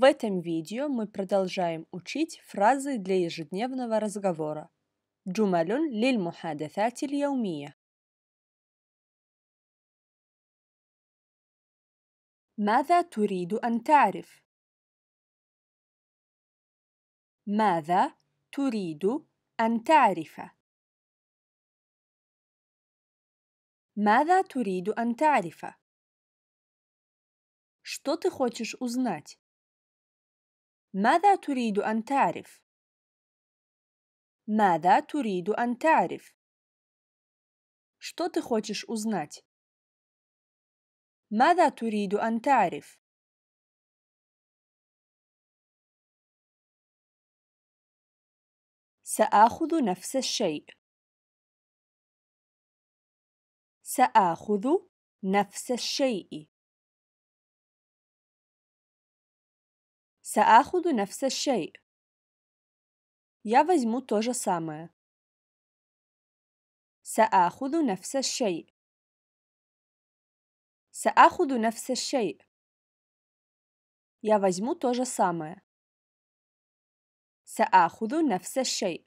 В этом видео мы продолжаем учить фразы для ежедневного разговора. جمل للمحادثات اليومية. ماذا تريد أن تعرف؟ Мада Туриду أن تعرف؟ ماذا تريد Что ты хочешь узнать? ماذا تريد أن تعرف؟ ماذا تريد أن تعرف؟ Что ты хочешь узнать? ماذا تريد أن تعرف؟ سآخذ نفس الشيء. سآخذ نفس الشيء. سآخذ نفس الشيء. Я возьму то же самое. سآخذ نفس الشيء. سآخذ نفس الشيء. Я возьму то же самое. سآخذ نفس الشيء.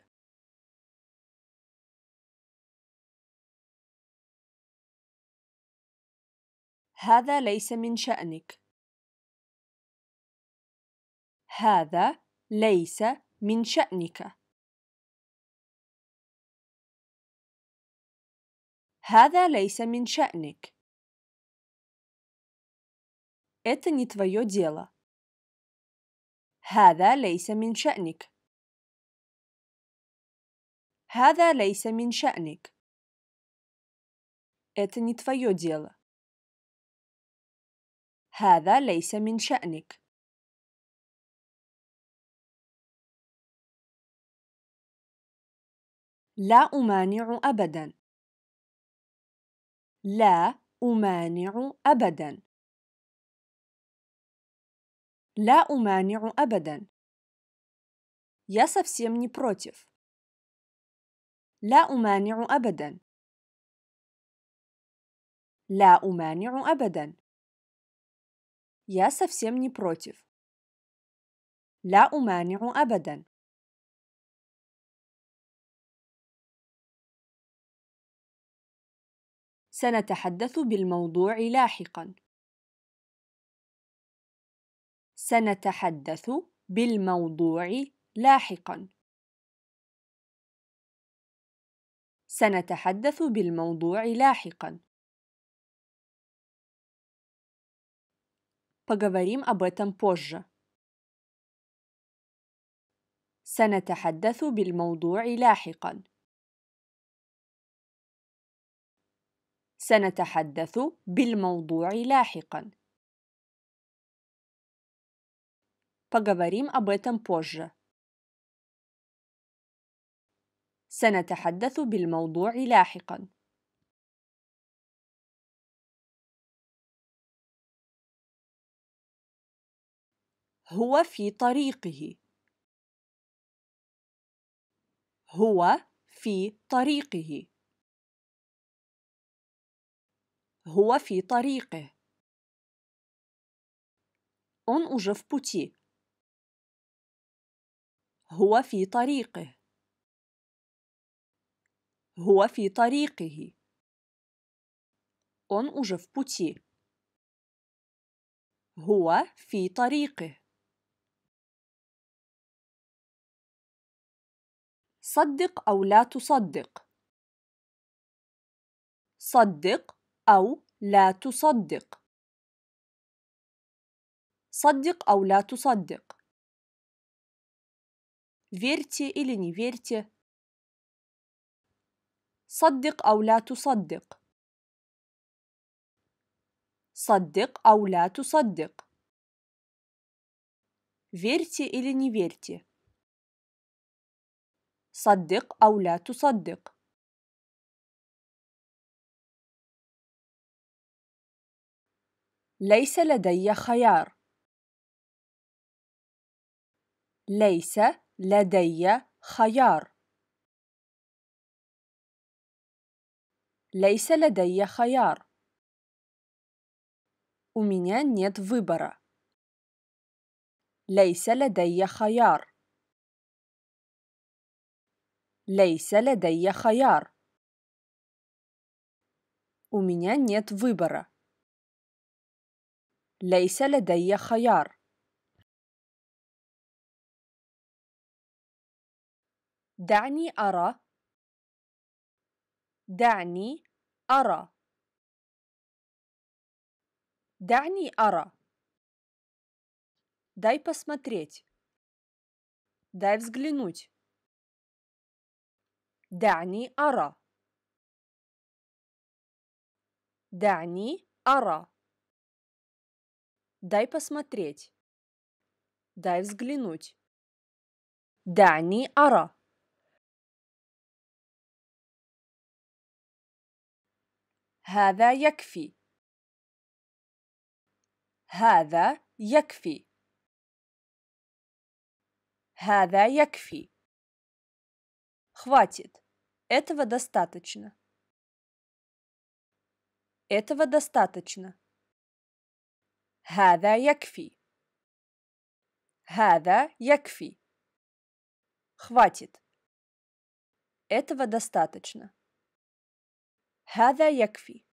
هذا ليس من شأنك. هذا ليس من شأنك هذا ليس من شأنك Это не твое дело. هذا ليس من شأنك. هذا ليس من شأنك. Это не твое дело. هذا ليس من شأنك. لا أمانع أبدا لا أمانع أبدا لا أمانع أبدا يا совсем не против. لا أمانع أبدا. لا أمانع أبدا. يا совсем не против. لا أمانع أبدا. سنتحدث بالموضوع لاحقا سنتحدث بالموضوع لاحقا سنتحدث بالموضوع لاحقا Поговорим об этом позже. سنتحدث بالموضوع لاحقا. سنتحدث بالموضوع لاحقا. Поговорим об этом позже. سنتحدث بالموضوع لاحقا. هو في طريقه. هو في طريقه. هو في طريقه. Он уже в пути. هو في طريقه. هو في طريقه. Он уже в пути. هو في طريقه. صدق أو لا تصدق. صدق أو لا تصدق صدق أو لا تصدق فيرتي إلي ني فيرتي صدق أو لا تصدق صدق أو لا تصدق فيرتي إلي ني فيرتي صدق أو لا تصدق ليس لدي خيار ليس لدي خيار ليس لدي خيار У меня нет выбора. ليس لدي خيار. ليس لدي خيار. У меня нет выбора. ليس لدي خيار دعني أرى دعني أرى دعني أرى Дай посмотреть. Дай взглянуть. Дани ара. Дани ара. Дай посмотреть. Дай взглянуть. Дани ара. هذا يكفي. هذا يكفي. هذا يكفي. Хватит. Этого достаточно. Этого достаточно. هذا يكفي هذا يكفي хватит этого достаточно هذا يكفي